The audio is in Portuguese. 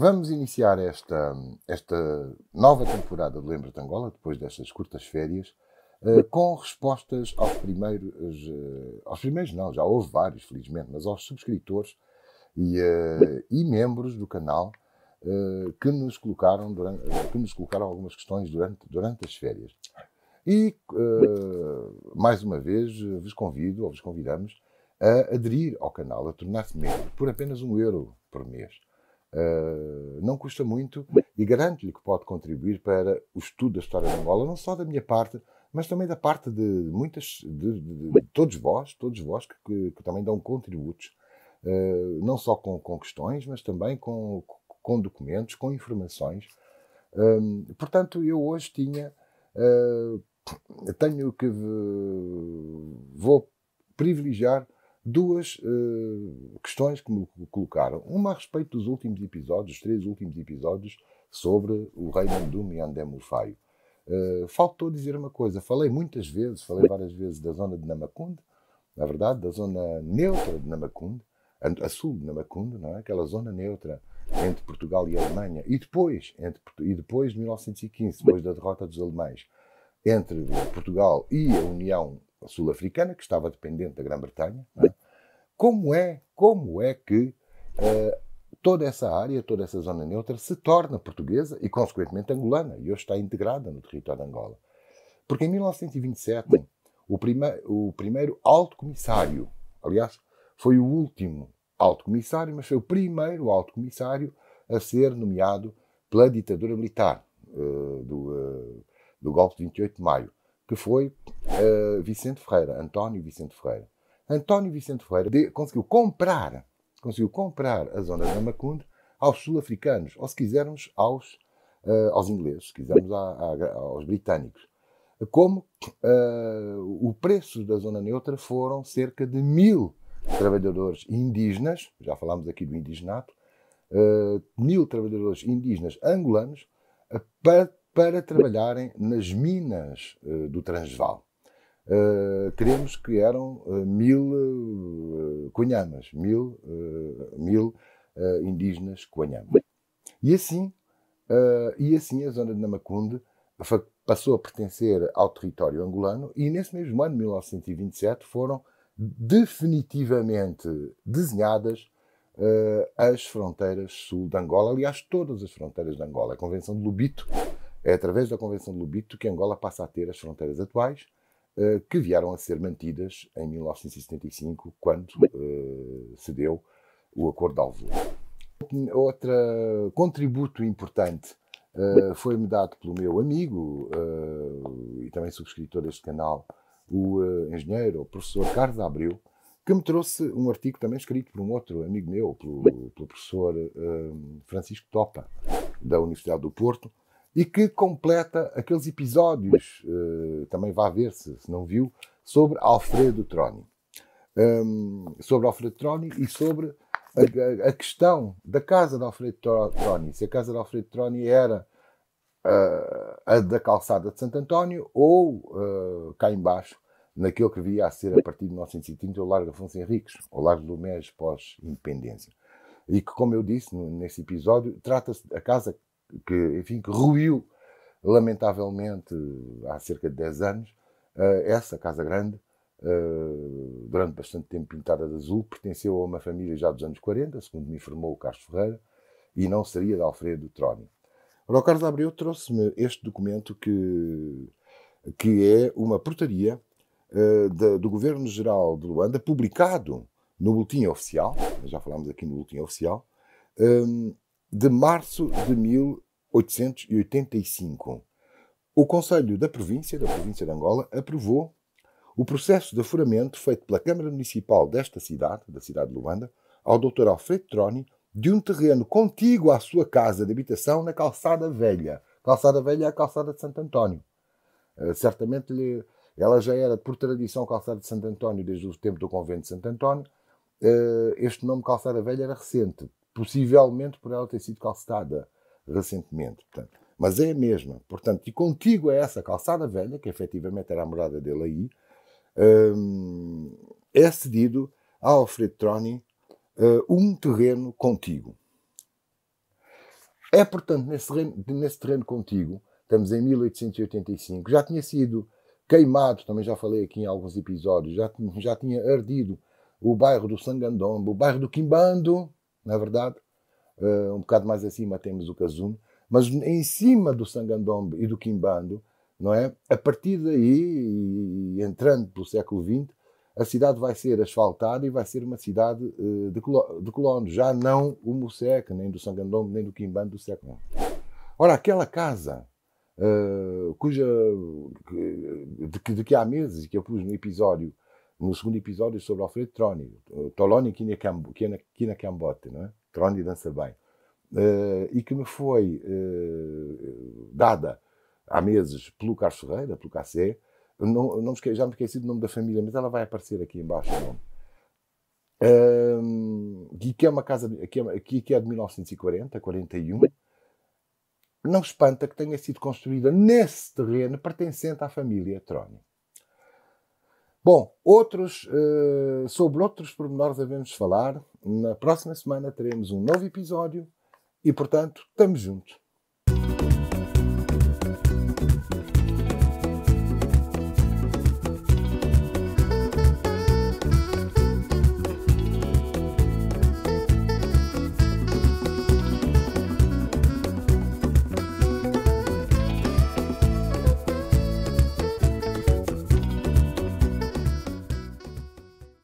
Vamos iniciar esta, esta nova temporada do Lembra de Angola, depois destas curtas férias, uh, com respostas aos primeiros, uh, aos primeiros não, já houve vários, felizmente, mas aos subscritores e, uh, e membros do canal que, nos colocaram durante, que nos colocaram algumas questões durante, durante as férias. E, mais uma vez, vos convido, ou vos convidamos, a aderir ao canal, a tornar-se membro, por apenas um euro por mês. Ah, não custa muito e garanto-lhe que pode contribuir para o estudo da história de Angola, não só da minha parte, mas também da parte de muitas, de, de, de todos vós, todos vós que, que, que também dão contributos, uh, não só com, com, questões, mas também com, com documentos, com informações. Um, ah, portanto, eu hoje tinha, uh, tenho que vou privilegiar duas uh, questões que me colocaram. Uma a respeito dos últimos episódios, os três últimos episódios, sobre o rei Mandum e André Uh, faltou dizer uma coisa. Falei muitas vezes, falei várias vezes da zona de Namakunde, na verdade, da zona neutra de Namakunde, a sul de Namakunde, não é? aquela zona neutra entre Portugal e Alemanha, e depois, entre, e depois de 1915, depois da derrota dos alemães, entre Portugal e a União sul-africana, que estava dependente da Grã-Bretanha. É? Como é, como é que uh, toda essa área, toda essa zona neutra se torna portuguesa e, consequentemente, angolana, e hoje está integrada no território de Angola? Porque em 1927, o, o primeiro alto comissário, aliás, foi o último alto comissário, mas foi o primeiro alto comissário a ser nomeado pela ditadura militar uh, do, uh, do golpe de 28 de maio que foi uh, Vicente Ferreira, António Vicente Ferreira. António Vicente Ferreira de, conseguiu comprar, conseguiu comprar a zona da Macunde aos sul-africanos, ou se quisermos aos, uh, aos ingleses, se quisermos a, a, aos britânicos. Como uh, o preço da zona neutra foram cerca de mil trabalhadores indígenas, já falámos aqui do indigenato, mil trabalhadores indígenas angolanos para para trabalharem nas minas uh, do Transvaal. Uh, queremos que eram uh, mil cunhamas, mil, mil indígenas cunhamas. E assim, e assim a zona de Namacunde passou a pertencer ao território angolano e nesse mesmo ano, 1927, foram definitivamente desenhadas as fronteiras sul de Angola, aliás, todas as fronteiras de Angola. A Convenção de Lubito é através da Convenção de Lubito que Angola passa a ter as fronteiras atuais, uh, que vieram a ser mantidas em 1975, quando uh, se deu o Acordo de Alvor. Outro contributo importante uh, foi-me dado pelo meu amigo e também subscritor deste canal, o engenheiro, o professor Carlos Abreu, que me trouxe um artigo também escrito por um outro amigo meu, pelo, pelo professor Francisco Topa, da Universidade do Porto, e que completa aqueles episódios, uh, também vá ver se, se, não viu, sobre Alfredo Troni. Um, sobre Alfredo Troni e sobre a, a, a, questão da casa de Alfredo Troni. Se a casa de Alfredo Troni era uh, a da calçada de Santo António ou uh, cá embaixo, naquilo que via a ser a partir de 1930 o Largo Afonso Henriques, o Largo do Mês pós-independência. E que, como eu disse nesse episódio, trata-se da casa que, enfim, que ruiu, lamentavelmente, há cerca de 10 anos, eh, essa Casa Grande, eh, durante bastante tempo pintada de azul, pertenceu a uma família já dos anos 40, segundo me informou o Carlos Ferreira, e não seria de Alfredo Troni. O Carlos Abreu trouxe-me este documento que, que é uma portaria eh, de, do Governo-Geral de Luanda, publicado no Boletim Oficial, já falámos aqui no Boletim Oficial, de março de 1885. O Conselho da Província, da Província de Angola, aprovou o processo de afuramento feito pela Câmara Municipal desta cidade, da cidade de Luanda, ao Dr. Alfredo Troni, de um terreno contíguo à sua casa de habitação na Calçada Velha. Calçada Velha é a Calçada de Santo António. Eh, certamente lhe, ela já era, por tradição, Calçada de Santo António desde o tempo do Convento de Santo António. Eh, este nome Calçada Velha era recente possivelmente por ela ter sido calçada recentemente. Portanto. Mas é a mesma. Portanto, e contigo a é essa calçada velha, que efetivamente era a morada dele aí, hum, é cedido a Alfredo Troni uh, um terreno contigo. É, portanto, nesse terreno, nesse terreno contigo, estamos em 1885, já tinha sido queimado, também já falei aqui em alguns episódios, já, já tinha ardido o bairro do Sangandombo, o bairro do Quimbando, na é verdade. Uh, um bocado mais acima temos o Kazume, mas em cima do Sangandombe e do Quimbando, não é? A partir daí, entrando pelo século XX, a cidade vai ser asfaltada e vai ser uma cidade uh, de, de, colonos, já não o Mosseque, nem do Sangandombe, nem do Quimbando do século XIX. Ora, aquela casa uh, cuja, de que, de que há meses que eu pus no episódio no segundo episódio sobre Alfredo Troni, Toloni Kina Cambote, não é? Troni dança bem, uh, e que me foi uh, dada há meses pelo Carlos Ferreira, pelo Cacé, não, não já me esqueci do nome da família, mas ela vai aparecer aqui embaixo. É? Ehm, e que é uma casa que é, que é de 1940, 41. Não espanta que tenha sido construída nesse terreno pertencente à família Troni. Bom, outros, uh, sobre outros pormenores devemos falar. Na próxima semana teremos um novo episódio e, portanto, estamos juntos.